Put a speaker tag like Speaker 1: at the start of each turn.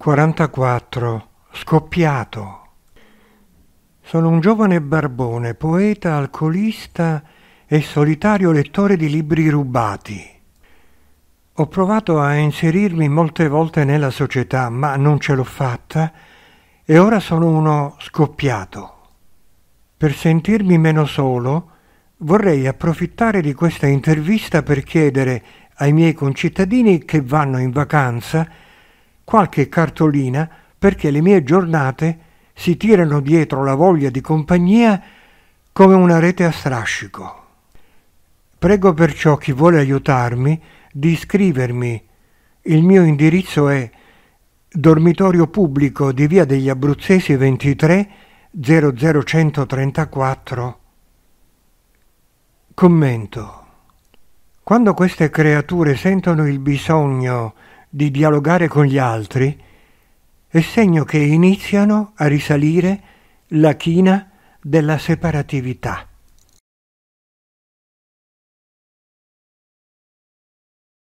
Speaker 1: 44 Scoppiato Sono un giovane barbone, poeta, alcolista e solitario lettore di libri rubati. Ho provato a inserirmi molte volte nella società, ma non ce l'ho fatta e ora sono uno scoppiato. Per sentirmi meno solo, vorrei approfittare di questa intervista per chiedere ai miei concittadini che vanno in vacanza qualche cartolina perché le mie giornate si tirano dietro la voglia di compagnia come una rete a strascico. Prego perciò chi vuole aiutarmi di iscrivermi. Il mio indirizzo è Dormitorio Pubblico di Via degli Abruzzesi 23 00134. Commento. Quando queste creature sentono il bisogno di dialogare con gli altri, è segno che iniziano a risalire la china della separatività